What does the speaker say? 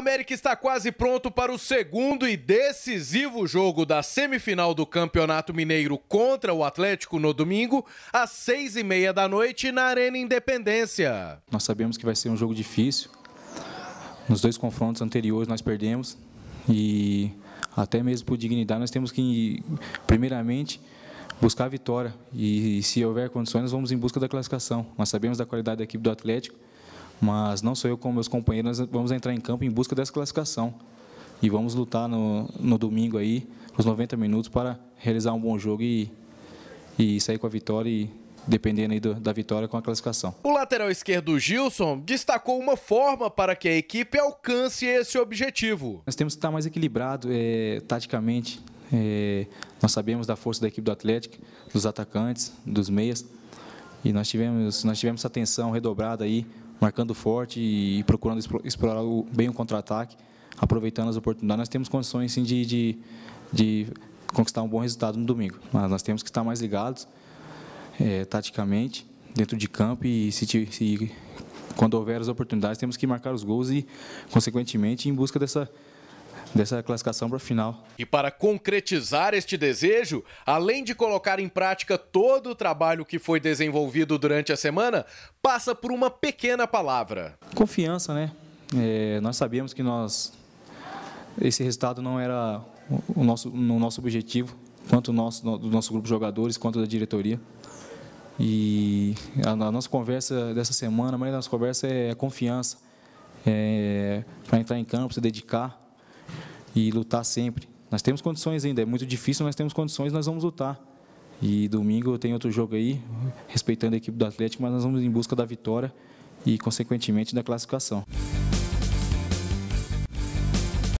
América está quase pronto para o segundo e decisivo jogo da semifinal do Campeonato Mineiro contra o Atlético no domingo, às seis e meia da noite, na Arena Independência. Nós sabemos que vai ser um jogo difícil. Nos dois confrontos anteriores nós perdemos e até mesmo por dignidade nós temos que, primeiramente, buscar a vitória. E se houver condições, nós vamos em busca da classificação. Nós sabemos da qualidade da equipe do Atlético mas não sou eu como meus companheiros, nós vamos entrar em campo em busca dessa classificação. E vamos lutar no, no domingo aí, os 90 minutos, para realizar um bom jogo e, e sair com a vitória e dependendo aí do, da vitória com a classificação. O lateral esquerdo Gilson destacou uma forma para que a equipe alcance esse objetivo. Nós temos que estar mais equilibrado é, taticamente. É, nós sabemos da força da equipe do Atlético, dos atacantes, dos meias. E nós tivemos, nós tivemos essa tensão redobrada aí marcando forte e procurando explorar bem o contra-ataque, aproveitando as oportunidades. Nós temos condições sim, de, de, de, conquistar um bom resultado no domingo, mas nós temos que estar mais ligados é, taticamente dentro de campo e se, se, quando houver as oportunidades temos que marcar os gols e consequentemente em busca dessa dessa classificação para a final. E para concretizar este desejo, além de colocar em prática todo o trabalho que foi desenvolvido durante a semana, passa por uma pequena palavra. Confiança, né? É, nós sabíamos que nós esse resultado não era o nosso, o nosso objetivo, tanto nosso, do nosso grupo de jogadores quanto da diretoria. E a, a nossa conversa dessa semana, a maioria da nossa conversa é, é confiança, é, para entrar em campo, se dedicar, e lutar sempre. Nós temos condições ainda, é muito difícil, mas temos condições, nós vamos lutar. E domingo tem outro jogo aí, respeitando a equipe do Atlético, mas nós vamos em busca da vitória e, consequentemente, da classificação.